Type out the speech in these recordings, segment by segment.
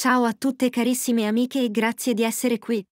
Ciao a tutte carissime amiche e grazie di essere qui.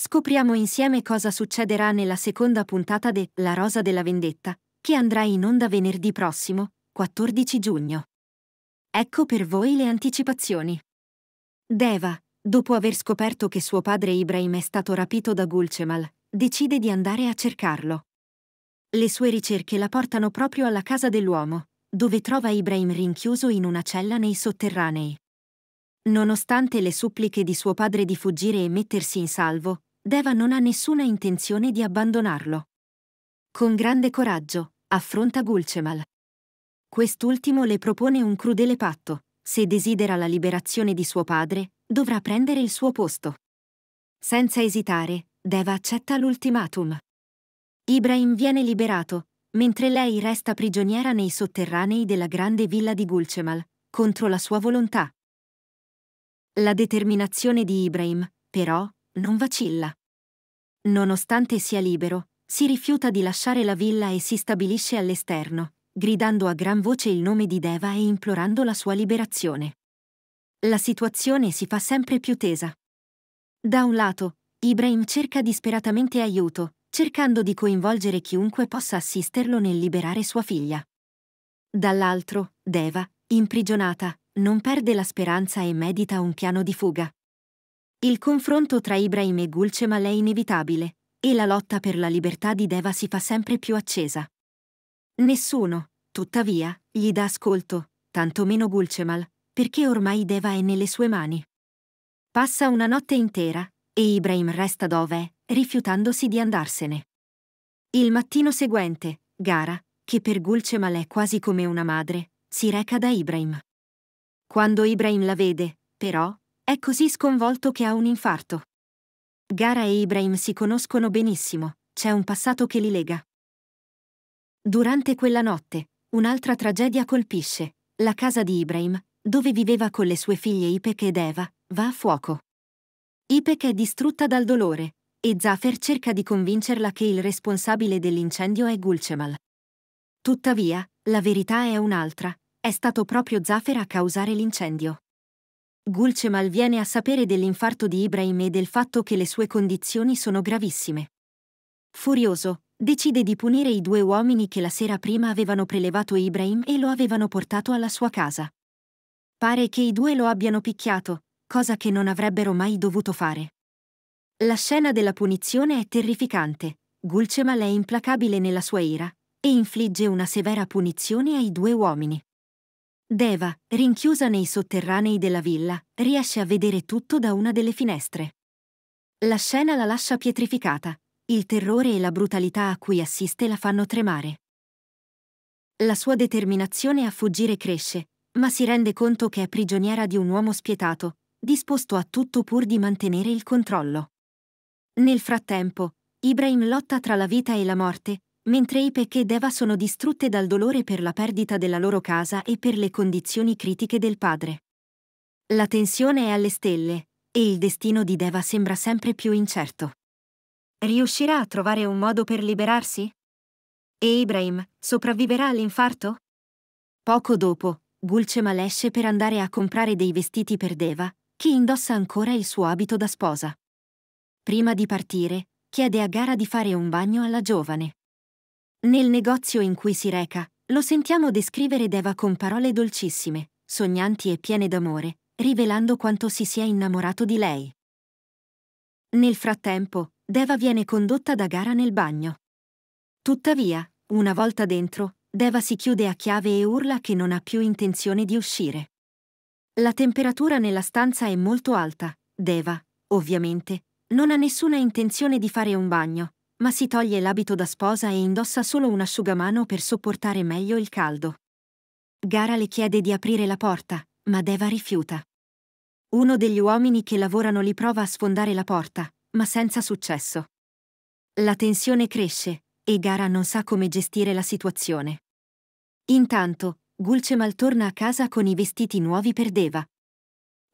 Scopriamo insieme cosa succederà nella seconda puntata de La Rosa della Vendetta, che andrà in onda venerdì prossimo, 14 giugno. Ecco per voi le anticipazioni. Deva, dopo aver scoperto che suo padre Ibrahim è stato rapito da Gulcemal, decide di andare a cercarlo. Le sue ricerche la portano proprio alla casa dell'uomo, dove trova Ibrahim rinchiuso in una cella nei sotterranei. Nonostante le suppliche di suo padre di fuggire e mettersi in salvo, Deva non ha nessuna intenzione di abbandonarlo. Con grande coraggio, affronta Gulcemal. Quest'ultimo le propone un crudele patto. Se desidera la liberazione di suo padre, dovrà prendere il suo posto. Senza esitare, Deva accetta l'ultimatum. Ibrahim viene liberato, mentre lei resta prigioniera nei sotterranei della grande villa di Gulcemal, contro la sua volontà. La determinazione di Ibrahim, però, non vacilla. Nonostante sia libero, si rifiuta di lasciare la villa e si stabilisce all'esterno, gridando a gran voce il nome di Deva e implorando la sua liberazione. La situazione si fa sempre più tesa. Da un lato, Ibrahim cerca disperatamente aiuto, cercando di coinvolgere chiunque possa assisterlo nel liberare sua figlia. Dall'altro, Deva, imprigionata, non perde la speranza e medita un piano di fuga. Il confronto tra Ibrahim e Gulcemal è inevitabile, e la lotta per la libertà di Deva si fa sempre più accesa. Nessuno, tuttavia, gli dà ascolto, tantomeno Gulcemal, perché ormai Deva è nelle sue mani. Passa una notte intera, e Ibrahim resta dove è, rifiutandosi di andarsene. Il mattino seguente, Gara, che per Gulcemal è quasi come una madre, si reca da Ibrahim. Quando Ibrahim la vede, però, è così sconvolto che ha un infarto. Gara e Ibrahim si conoscono benissimo, c'è un passato che li lega. Durante quella notte, un'altra tragedia colpisce. La casa di Ibrahim, dove viveva con le sue figlie Ipek ed Eva, va a fuoco. Ipek è distrutta dal dolore, e Zafir cerca di convincerla che il responsabile dell'incendio è Gulcemal. Tuttavia, la verità è un'altra, è stato proprio Zaffer a causare l'incendio. Gulcemal viene a sapere dell'infarto di Ibrahim e del fatto che le sue condizioni sono gravissime. Furioso, decide di punire i due uomini che la sera prima avevano prelevato Ibrahim e lo avevano portato alla sua casa. Pare che i due lo abbiano picchiato, cosa che non avrebbero mai dovuto fare. La scena della punizione è terrificante. Gulcemal è implacabile nella sua ira e infligge una severa punizione ai due uomini. Deva, rinchiusa nei sotterranei della villa, riesce a vedere tutto da una delle finestre. La scena la lascia pietrificata. Il terrore e la brutalità a cui assiste la fanno tremare. La sua determinazione a fuggire cresce, ma si rende conto che è prigioniera di un uomo spietato, disposto a tutto pur di mantenere il controllo. Nel frattempo, Ibrahim lotta tra la vita e la morte, mentre i e Deva sono distrutte dal dolore per la perdita della loro casa e per le condizioni critiche del padre. La tensione è alle stelle, e il destino di Deva sembra sempre più incerto. Riuscirà a trovare un modo per liberarsi? E Ibrahim sopravviverà all'infarto? Poco dopo, Gulcema esce per andare a comprare dei vestiti per Deva, che indossa ancora il suo abito da sposa. Prima di partire, chiede a Gara di fare un bagno alla giovane. Nel negozio in cui si reca, lo sentiamo descrivere Deva con parole dolcissime, sognanti e piene d'amore, rivelando quanto si sia innamorato di lei. Nel frattempo, Deva viene condotta da Gara nel bagno. Tuttavia, una volta dentro, Deva si chiude a chiave e urla che non ha più intenzione di uscire. La temperatura nella stanza è molto alta. Deva, ovviamente, non ha nessuna intenzione di fare un bagno, ma si toglie l'abito da sposa e indossa solo un asciugamano per sopportare meglio il caldo. Gara le chiede di aprire la porta, ma Deva rifiuta. Uno degli uomini che lavorano li prova a sfondare la porta, ma senza successo. La tensione cresce, e Gara non sa come gestire la situazione. Intanto, Gulcemal torna a casa con i vestiti nuovi per Deva.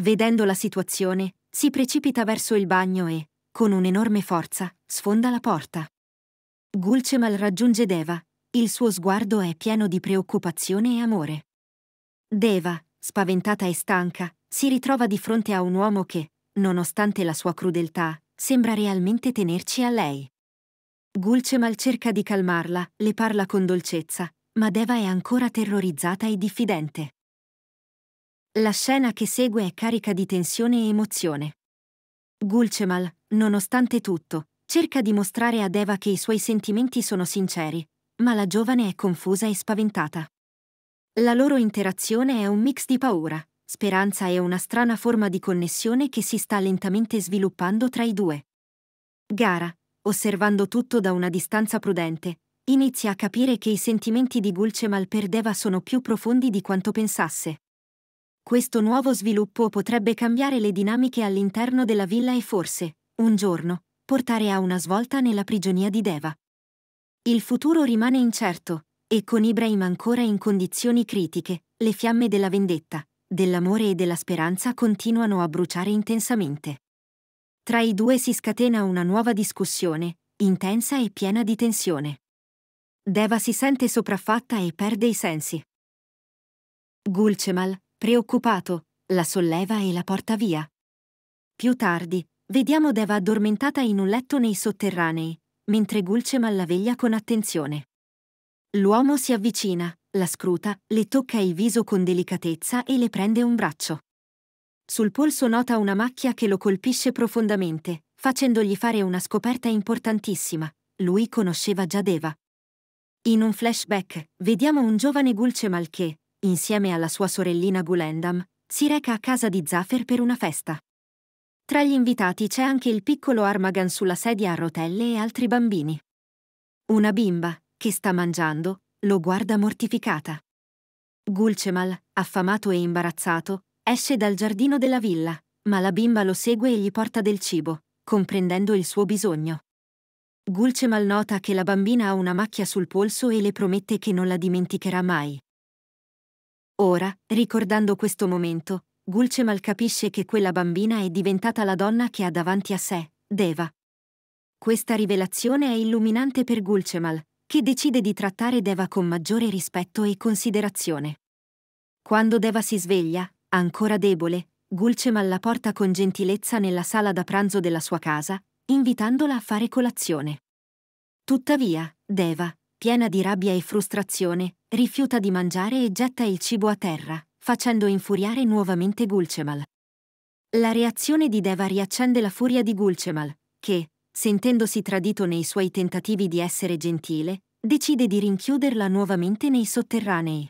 Vedendo la situazione, si precipita verso il bagno e, con un'enorme forza, sfonda la porta. Gulcemal raggiunge Deva, il suo sguardo è pieno di preoccupazione e amore. Deva, spaventata e stanca, si ritrova di fronte a un uomo che, nonostante la sua crudeltà, sembra realmente tenerci a lei. Gulcemal cerca di calmarla, le parla con dolcezza, ma Deva è ancora terrorizzata e diffidente. La scena che segue è carica di tensione e emozione. Gulcemal, nonostante tutto, cerca di mostrare ad Eva che i suoi sentimenti sono sinceri, ma la giovane è confusa e spaventata. La loro interazione è un mix di paura, speranza e una strana forma di connessione che si sta lentamente sviluppando tra i due. Gara, osservando tutto da una distanza prudente, inizia a capire che i sentimenti di Gulcemal per Deva sono più profondi di quanto pensasse. Questo nuovo sviluppo potrebbe cambiare le dinamiche all'interno della villa e forse, un giorno, portare a una svolta nella prigionia di Deva. Il futuro rimane incerto, e con Ibrahim ancora in condizioni critiche, le fiamme della vendetta, dell'amore e della speranza continuano a bruciare intensamente. Tra i due si scatena una nuova discussione, intensa e piena di tensione. Deva si sente sopraffatta e perde i sensi. Gulcemal, Preoccupato, la solleva e la porta via. Più tardi, vediamo Deva addormentata in un letto nei sotterranei, mentre Gulceman la veglia con attenzione. L'uomo si avvicina, la scruta, le tocca il viso con delicatezza e le prende un braccio. Sul polso nota una macchia che lo colpisce profondamente, facendogli fare una scoperta importantissima. Lui conosceva già Deva. In un flashback, vediamo un giovane Gulcemal che, insieme alla sua sorellina Gulendam, si reca a casa di Zaffer per una festa. Tra gli invitati c'è anche il piccolo Armagan sulla sedia a rotelle e altri bambini. Una bimba, che sta mangiando, lo guarda mortificata. Gulcemal, affamato e imbarazzato, esce dal giardino della villa, ma la bimba lo segue e gli porta del cibo, comprendendo il suo bisogno. Gulcemal nota che la bambina ha una macchia sul polso e le promette che non la dimenticherà mai. Ora, ricordando questo momento, Gulcemal capisce che quella bambina è diventata la donna che ha davanti a sé, Deva. Questa rivelazione è illuminante per Gulcemal, che decide di trattare Deva con maggiore rispetto e considerazione. Quando Deva si sveglia, ancora debole, Gulcemal la porta con gentilezza nella sala da pranzo della sua casa, invitandola a fare colazione. Tuttavia, Deva, piena di rabbia e frustrazione, rifiuta di mangiare e getta il cibo a terra, facendo infuriare nuovamente Gulcemal. La reazione di Deva riaccende la furia di Gulcemal, che, sentendosi tradito nei suoi tentativi di essere gentile, decide di rinchiuderla nuovamente nei sotterranei.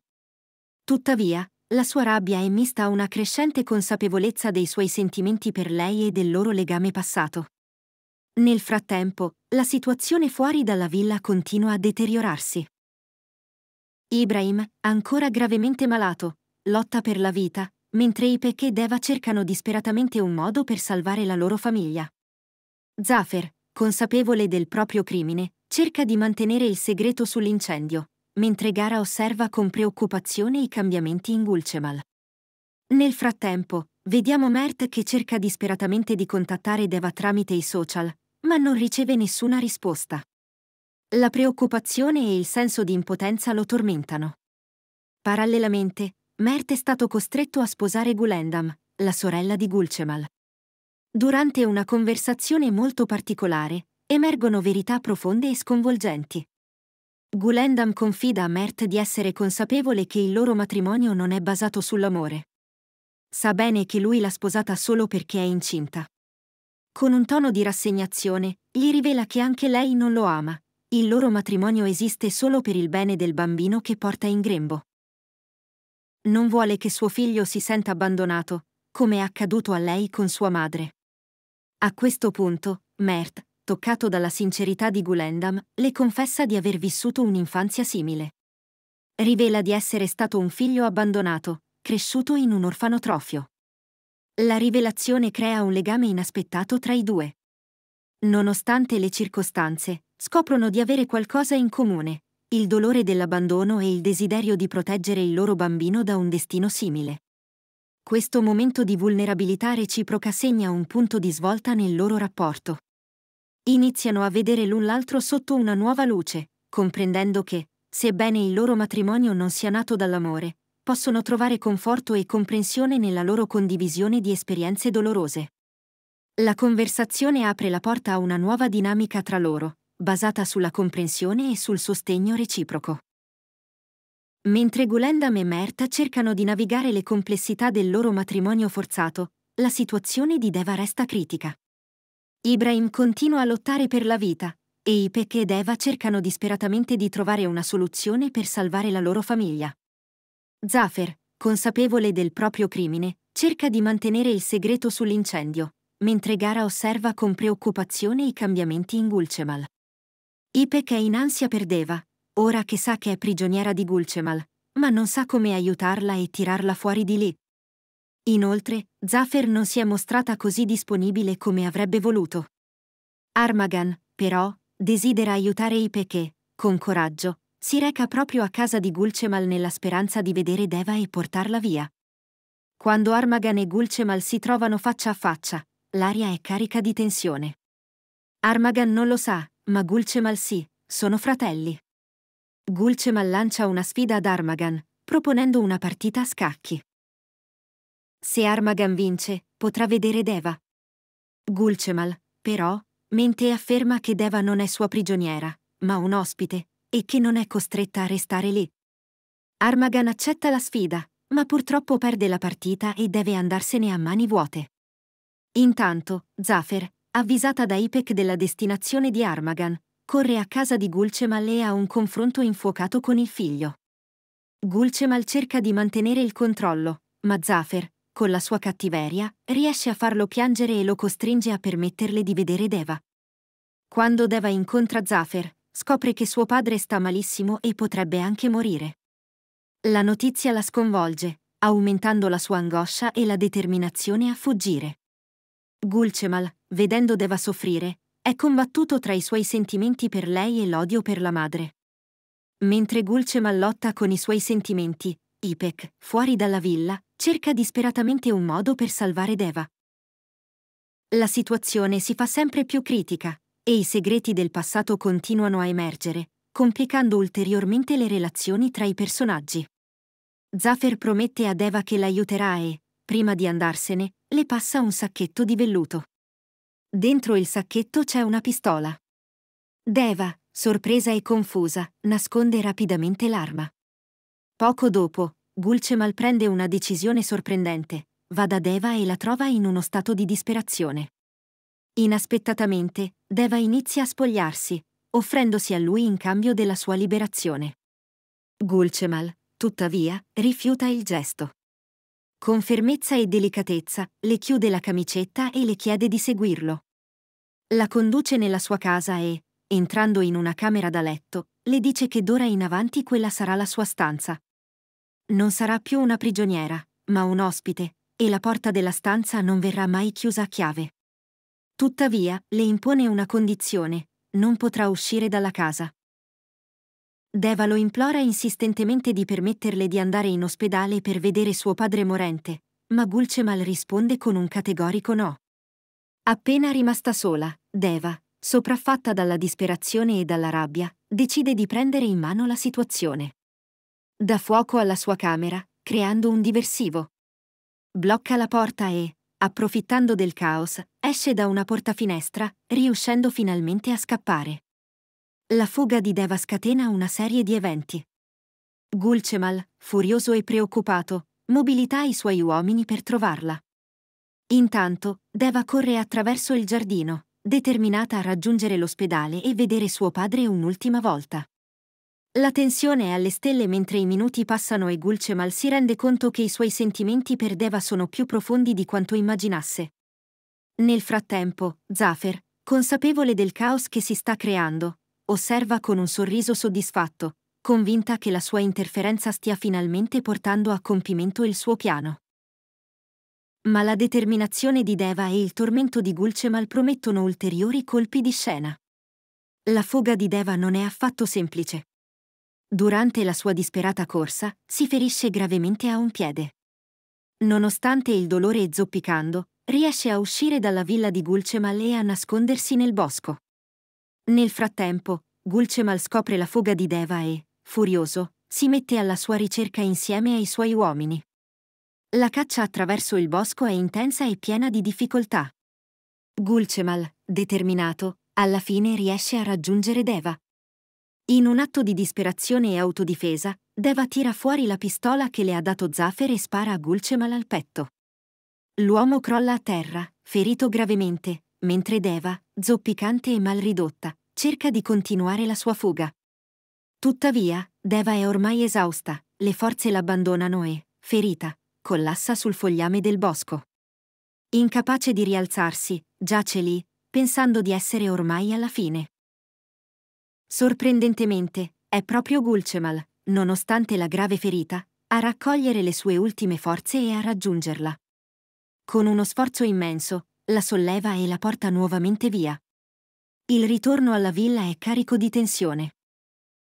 Tuttavia, la sua rabbia è mista a una crescente consapevolezza dei suoi sentimenti per lei e del loro legame passato. Nel frattempo, la situazione fuori dalla villa continua a deteriorarsi. Ibrahim, ancora gravemente malato, lotta per la vita, mentre Ipek e Deva cercano disperatamente un modo per salvare la loro famiglia. Zafir, consapevole del proprio crimine, cerca di mantenere il segreto sull'incendio, mentre Gara osserva con preoccupazione i cambiamenti in Gulcemal. Nel frattempo, vediamo Mert che cerca disperatamente di contattare Deva tramite i social, ma non riceve nessuna risposta. La preoccupazione e il senso di impotenza lo tormentano. Parallelamente, Mert è stato costretto a sposare Gulendam, la sorella di Gulcemal. Durante una conversazione molto particolare, emergono verità profonde e sconvolgenti. Gulendam confida a Mert di essere consapevole che il loro matrimonio non è basato sull'amore. Sa bene che lui l'ha sposata solo perché è incinta. Con un tono di rassegnazione, gli rivela che anche lei non lo ama. Il loro matrimonio esiste solo per il bene del bambino che porta in grembo. Non vuole che suo figlio si senta abbandonato, come è accaduto a lei con sua madre. A questo punto, Mert, toccato dalla sincerità di Gulendam, le confessa di aver vissuto un'infanzia simile. Rivela di essere stato un figlio abbandonato, cresciuto in un orfanotrofio. La rivelazione crea un legame inaspettato tra i due. Nonostante le circostanze, scoprono di avere qualcosa in comune, il dolore dell'abbandono e il desiderio di proteggere il loro bambino da un destino simile. Questo momento di vulnerabilità reciproca segna un punto di svolta nel loro rapporto. Iniziano a vedere l'un l'altro sotto una nuova luce, comprendendo che, sebbene il loro matrimonio non sia nato dall'amore, possono trovare conforto e comprensione nella loro condivisione di esperienze dolorose. La conversazione apre la porta a una nuova dinamica tra loro, basata sulla comprensione e sul sostegno reciproco. Mentre Gulendam e Merta cercano di navigare le complessità del loro matrimonio forzato, la situazione di Deva resta critica. Ibrahim continua a lottare per la vita, e Ipek ed Eva cercano disperatamente di trovare una soluzione per salvare la loro famiglia. Zaffer, consapevole del proprio crimine, cerca di mantenere il segreto sull'incendio, mentre Gara osserva con preoccupazione i cambiamenti in Gulcemal. Ipek è in ansia per Deva, ora che sa che è prigioniera di Gulcemal, ma non sa come aiutarla e tirarla fuori di lì. Inoltre, Zaffer non si è mostrata così disponibile come avrebbe voluto. Armagan, però, desidera aiutare Ipek e, con coraggio, si reca proprio a casa di Gulcemal nella speranza di vedere Deva e portarla via. Quando Armagan e Gulcemal si trovano faccia a faccia, l'aria è carica di tensione. Armagan non lo sa, ma Gulcemal sì, sono fratelli. Gulcemal lancia una sfida ad Armagan, proponendo una partita a scacchi. Se Armagan vince, potrà vedere Deva. Gulcemal, però, mente e afferma che Deva non è sua prigioniera, ma un ospite, e che non è costretta a restare lì. Armagan accetta la sfida, ma purtroppo perde la partita e deve andarsene a mani vuote. Intanto, Zafer, avvisata da Ipek della destinazione di Armagan, corre a casa di Gulcemal e ha un confronto infuocato con il figlio. Gulcemal cerca di mantenere il controllo, ma Zafer, con la sua cattiveria, riesce a farlo piangere e lo costringe a permetterle di vedere Deva. Quando Deva incontra Zafer, scopre che suo padre sta malissimo e potrebbe anche morire. La notizia la sconvolge, aumentando la sua angoscia e la determinazione a fuggire. Gulcemal, vedendo Deva soffrire, è combattuto tra i suoi sentimenti per lei e l'odio per la madre. Mentre Gulcemal lotta con i suoi sentimenti, Ipek, fuori dalla villa, cerca disperatamente un modo per salvare Deva. La situazione si fa sempre più critica, e i segreti del passato continuano a emergere, complicando ulteriormente le relazioni tra i personaggi. Zaffer promette ad Eva che l'aiuterà e, prima di andarsene, le passa un sacchetto di velluto. Dentro il sacchetto c'è una pistola. Deva, sorpresa e confusa, nasconde rapidamente l'arma. Poco dopo, Gulcemal prende una decisione sorprendente. Va da Deva e la trova in uno stato di disperazione. Inaspettatamente, Deva inizia a spogliarsi, offrendosi a lui in cambio della sua liberazione. Gulcemal, tuttavia, rifiuta il gesto. Con fermezza e delicatezza, le chiude la camicetta e le chiede di seguirlo. La conduce nella sua casa e, entrando in una camera da letto, le dice che d'ora in avanti quella sarà la sua stanza. Non sarà più una prigioniera, ma un ospite, e la porta della stanza non verrà mai chiusa a chiave. Tuttavia, le impone una condizione, non potrà uscire dalla casa. Deva lo implora insistentemente di permetterle di andare in ospedale per vedere suo padre morente, ma Gulcemal risponde con un categorico no. Appena rimasta sola, Deva, sopraffatta dalla disperazione e dalla rabbia, decide di prendere in mano la situazione. Dà fuoco alla sua camera, creando un diversivo. Blocca la porta e, approfittando del caos, esce da una portafinestra, riuscendo finalmente a scappare. La fuga di Deva scatena una serie di eventi. Gulcemal, furioso e preoccupato, mobilita i suoi uomini per trovarla. Intanto, Deva corre attraverso il giardino, determinata a raggiungere l'ospedale e vedere suo padre un'ultima volta. La tensione è alle stelle mentre i minuti passano e Gulcemal si rende conto che i suoi sentimenti per Deva sono più profondi di quanto immaginasse. Nel frattempo, Zafir, consapevole del caos che si sta creando, osserva con un sorriso soddisfatto, convinta che la sua interferenza stia finalmente portando a compimento il suo piano. Ma la determinazione di Deva e il tormento di Gulcemal promettono ulteriori colpi di scena. La fuga di Deva non è affatto semplice durante la sua disperata corsa, si ferisce gravemente a un piede. Nonostante il dolore e zoppicando, riesce a uscire dalla villa di Gulcemal e a nascondersi nel bosco. Nel frattempo, Gulcemal scopre la fuga di Deva e, furioso, si mette alla sua ricerca insieme ai suoi uomini. La caccia attraverso il bosco è intensa e piena di difficoltà. Gulcemal, determinato, alla fine riesce a raggiungere Deva, in un atto di disperazione e autodifesa, Deva tira fuori la pistola che le ha dato Zaffer e spara a Gulcemal al petto. L'uomo crolla a terra, ferito gravemente, mentre Deva, zoppicante e malridotta, cerca di continuare la sua fuga. Tuttavia, Deva è ormai esausta, le forze l'abbandonano e, ferita, collassa sul fogliame del bosco. Incapace di rialzarsi, giace lì, pensando di essere ormai alla fine. Sorprendentemente, è proprio Gulcemal, nonostante la grave ferita, a raccogliere le sue ultime forze e a raggiungerla. Con uno sforzo immenso, la solleva e la porta nuovamente via. Il ritorno alla villa è carico di tensione.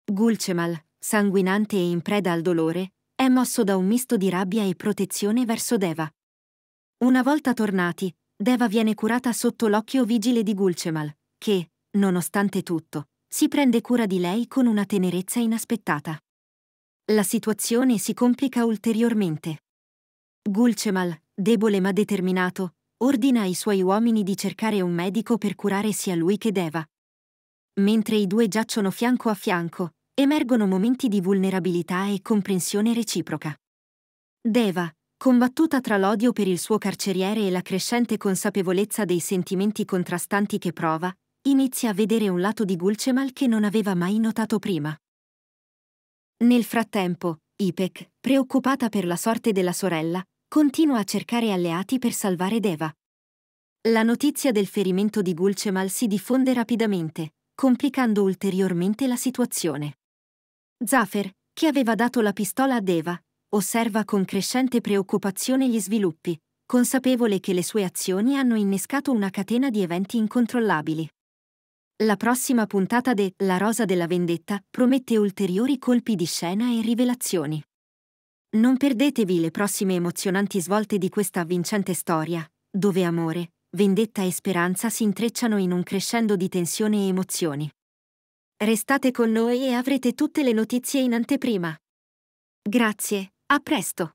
Gulcemal, sanguinante e in preda al dolore, è mosso da un misto di rabbia e protezione verso Deva. Una volta tornati, Deva viene curata sotto l'occhio vigile di Gulcemal, che, nonostante tutto, si prende cura di lei con una tenerezza inaspettata. La situazione si complica ulteriormente. Gulcemal, debole ma determinato, ordina ai suoi uomini di cercare un medico per curare sia lui che Deva. Mentre i due giacciono fianco a fianco, emergono momenti di vulnerabilità e comprensione reciproca. Deva, combattuta tra l'odio per il suo carceriere e la crescente consapevolezza dei sentimenti contrastanti che prova, inizia a vedere un lato di Gulcemal che non aveva mai notato prima. Nel frattempo, Ipek, preoccupata per la sorte della sorella, continua a cercare alleati per salvare Deva. La notizia del ferimento di Gulcemal si diffonde rapidamente, complicando ulteriormente la situazione. Zaffer, che aveva dato la pistola a Deva, osserva con crescente preoccupazione gli sviluppi, consapevole che le sue azioni hanno innescato una catena di eventi incontrollabili. La prossima puntata de La Rosa della Vendetta promette ulteriori colpi di scena e rivelazioni. Non perdetevi le prossime emozionanti svolte di questa avvincente storia, dove amore, vendetta e speranza si intrecciano in un crescendo di tensione e emozioni. Restate con noi e avrete tutte le notizie in anteprima. Grazie, a presto!